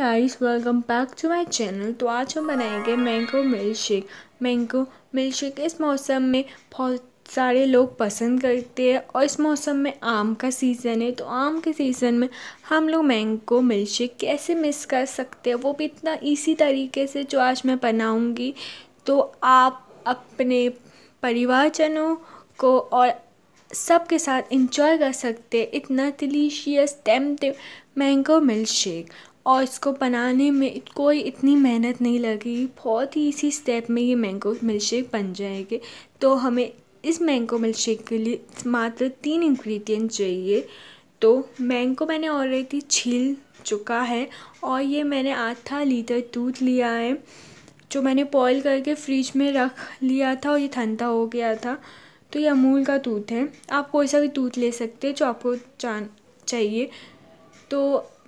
guys welcome back to my channel तो आज हम बनाएंगे mango milkshake mango milkshake इस मौसम में बहुत सारे लोग पसंद करते हैं और इस मौसम में आम का सीज़न है तो आम के सीज़न में हम लोग मैंगो मिल्क शेक कैसे मिस कर सकते हैं वो भी इतना इसी तरीके से जो आज मैं बनाऊँगी तो आप अपने परिवारजनों को और सबके साथ इंजॉय कर सकते हैं इतना डिलीशियस टेम्प मैंगो मिल्क शेक और इसको बनाने में कोई इतनी मेहनत नहीं लगी बहुत ही इसी स्टेप में ये मैंगो मिल्कशेक बन जाएंगे तो हमें इस मैंगो मिल्कशेक के लिए मात्र तीन इंग्रेडिएंट चाहिए तो मैंगो मैंने ऑलरेडी छील चुका है और ये मैंने आधा लीटर दूध लिया है जो मैंने बॉयल करके फ्रिज में रख लिया था और ये ठंडा हो गया था तो ये अमूल का दूध है आप कोई सा भी दूध ले सकते हैं जो आपको जान चाहिए तो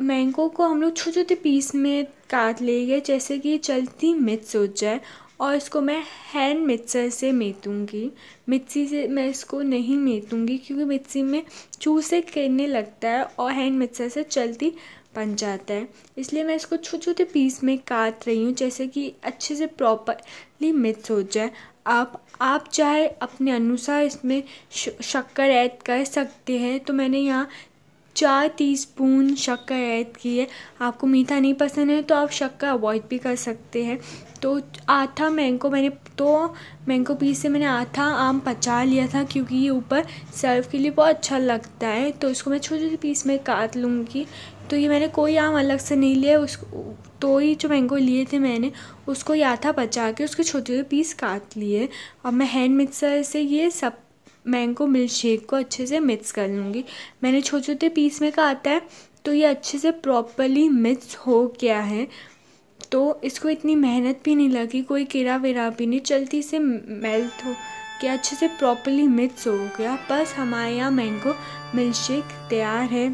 मैंगो को हम लोग छोटे छोटे पीस में काट लेंगे जैसे कि चलती मिर्च हो जाए और इसको मैं हैंड मिक्सर से मेतूँगी मिक्सी से मैं इसको नहीं मेतूँगी क्योंकि मिक्सी में चूसे करने लगता है और हैंड मिक्सर से चलती बन जाता है इसलिए मैं इसको छोटे छोटे पीस में काट रही हूँ जैसे कि अच्छे से प्रॉपरली मिक्स हो जाए आप आप चाहे अपने अनुसार इसमें शक्कर ऐड कर सकते हैं तो मैंने यहाँ चार टीस्पून शक्कर ऐड की है आपको मीठा नहीं पसंद है तो आप शक्कर अवॉइड भी कर सकते हैं तो आधा मैंगो मैंने तो मैंगो पीस से मैंने आधा आम पचा लिया था क्योंकि ये ऊपर सर्व के लिए बहुत अच्छा लगता है तो इसको मैं छोटे छोटे पीस में काट लूँगी तो ये मैंने कोई आम अलग से नहीं लिया उस तो ही जो मैंगो लिए थे मैंने उसको ये था पचा के उसके छोटे छोटे पीस काट लिए और मैं हैंड मिक्सर से ये सब मैंगो मिल्क शेक को अच्छे से मिक्स कर लूँगी मैंने छोटे छोटे पीस में आता है तो ये अच्छे से प्रॉपरली मिक्स हो गया है तो इसको इतनी मेहनत भी नहीं लगी कोई किरा विरा भी नहीं चलती से मेल्ट हो गया अच्छे से प्रॉपरली मिक्स हो गया बस हमारे यहाँ मैंगो मिल्क शेक तैयार है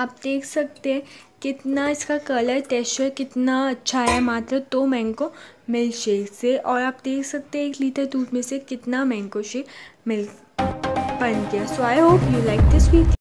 आप देख सकते हैं कितना इसका कलर टेस्चर कितना अच्छा है मात्र दो तो मैंगो मिल्क शेक से और आप देख सकते हैं एक लीटर दूध में से कितना मैंगो शेक मिल्क बन गया so I hope you like this video